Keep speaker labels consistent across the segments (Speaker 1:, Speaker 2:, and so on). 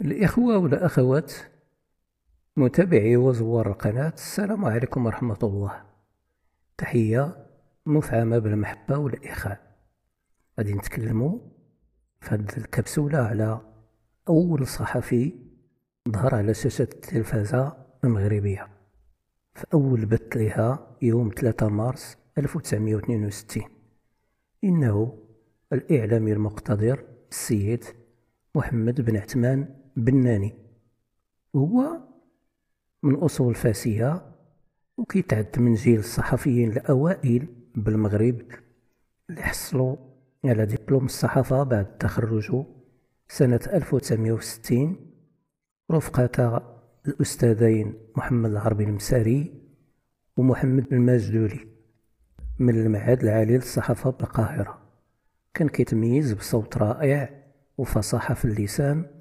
Speaker 1: الإخوة والأخوات متابعي وزوار القناة السلام عليكم ورحمة الله تحية مفعمة بالمحبة والإخاء غادي نتكلمو في هاد الكبسولة على أول صحفي ظهر على شاشة التلفازة المغربية في أول بث لها يوم 3 مارس 1962 إنه الإعلامي المقتدر السيد محمد بن عثمان بناني هو من أصول فاسية وكيتعد من جيل الصحفيين الأوائل بالمغرب اللي حصلوا على دبلوم الصحافة بعد تخرجه سنة 1960 رفقة الأستاذين محمد العربي المساري ومحمد المجدولي من المعهد العالي للصحافة بالقاهرة كان كيتميز بصوت رائع وفصاحة في اللسان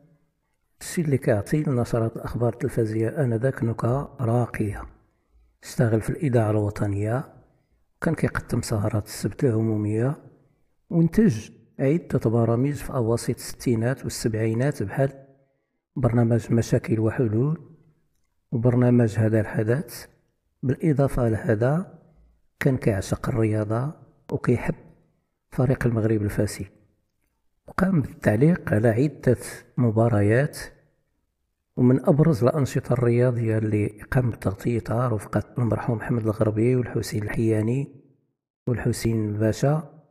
Speaker 1: السي اللي كيعطي لنشرات الأخبار التلفزية آنذاك نكهة راقية اشتغل في الإذاعة الوطنية كان كيقدم سهرات السبت العمومية وانتج عدة برامج في أواسط الستينات والسبعينات بحال برنامج مشاكل وحلول وبرنامج هذا الحدث بالإضافة لهذا كان كيعشق الرياضة وكيحب فريق المغرب الفاسي وقام بالتعليق على عدة مباريات ومن أبرز الأنشطة الرياضية اللي قام بتغطيتها رفقة المرحوم محمد الغربي والحسين الحياني والحسين باشا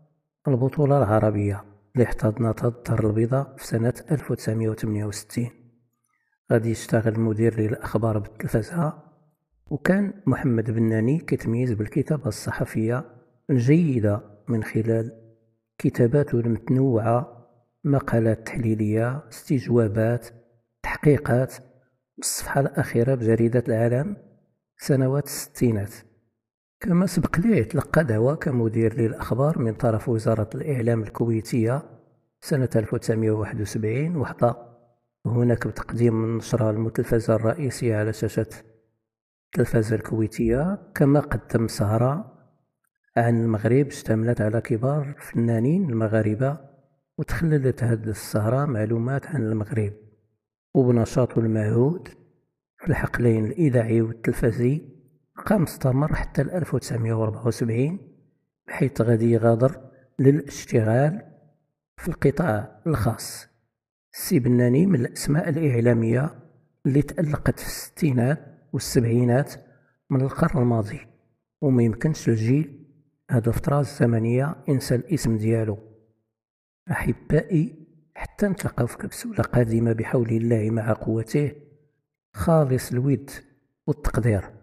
Speaker 1: البطولة العربية اللي احتضنتها الدار البيضاء في سنة 1968 غادي يشتغل مدير للأخبار بالتلفزة وكان محمد بناني كيتميز بالكتابة الصحفية الجيدة من خلال كتاباته المتنوعة مقالات تحليلية استجوابات تحقيقات الصفحه الأخيرة بجريدة العالم سنوات الستينات كما سبق لي تلقى دعوة كمدير للأخبار من طرف وزارة الإعلام الكويتية سنة 1971 وحدة هناك بتقديم النشرة المتلفزة الرئيسية على شاشة التلفزة الكويتية كما قدم سهرة عن المغرب اشتملت على كبار الفنانين المغاربة وتخللت هاد السهرة معلومات عن المغرب وبنشاطه المعهود في الحقلين الإذاعي والتلفزي قام مستمر حتى 1974 بحيث غادي يغادر للاشتغال في القطاع الخاص سي بناني من الأسماء الإعلامية اللي تألقت في الستينات والسبعينات من القرن الماضي وما يمكنش الجيل هاد الفترة الزمنية ينسى الاسم ديالو أحبائي حتى نتلقاو في كبسولة قادمة بحول الله مع قوته خالص الود والتقدير